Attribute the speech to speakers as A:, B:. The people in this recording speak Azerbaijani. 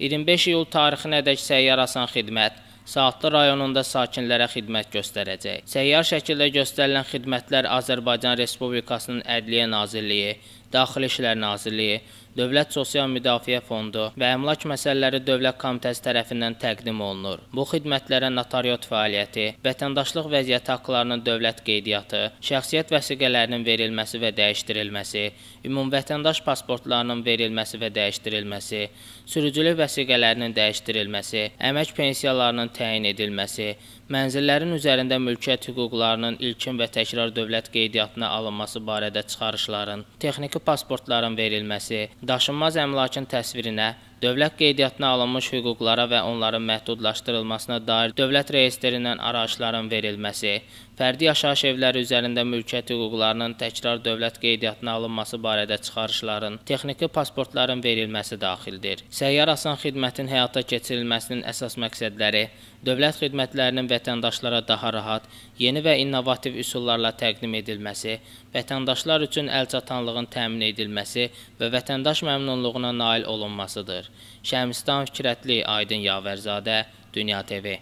A: 25 iyul tarixinədək səyyarəsan xidmət Saatlı rayonunda sakinlərə xidmət göstərəcək. Səyyar şəkildə göstərilən xidmətlər Azərbaycan Respublikasının Ədliyyə Nazirliyi, Daxili İşlər Nazirliyi, Dövlət Sosial Müdafiə Fondu və Əmlak Məsələləri Dövlət Komitəsi tərəfindən təqdim olunur. Bu xidmətlərə notariot fəaliyyəti, vətəndaşlıq vəziyyəti haqqlarının dövlət qeydiyyatı, şəxsiyyət vəsiqələrinin verilməsi və dəyişdirilməsi, ümumvətəndaş pasportlarının verilməsi və dəyişdirilməsi, sürücülük vəsiqələrinin dəyişdirilməsi, əmək pensiyalarının təyin edilməsi, mənzillərin üzərində mülkiyyət hüquqlarının ilkin və təkrar dövlət qeydiyyatına alınması barədə çıxarışların, texniki pasportların verilməsi, daşınmaz əmlakın təsvirinə, dövlət qeydiyyatına alınmış hüquqlara və onların məhdudlaşdırılmasına dair dövlət reyestrindən araçların verilməsi, fərdi yaşayış evləri üzərində mülkiyyət hüquqlarının təkrar dövlət qeydiyyatına alınması barədə çıxarışların, texniki pasportların verilməsi daxildir. Səyyar asan xidmətin həyata keçirilməsinin əsas məqsədləri dövlət xidmətlərinin vətəndaşlara daha rahat, yeni və innovativ üsullarla təqdim edilməsi, vətəndaşlar üçün əlçatanlığın təmin edilməsi və vətəndaş məmnunluğuna nail olunmasıdır. Şəmstan Fikrətli, Aydın Yavərzadə, Dünya TV.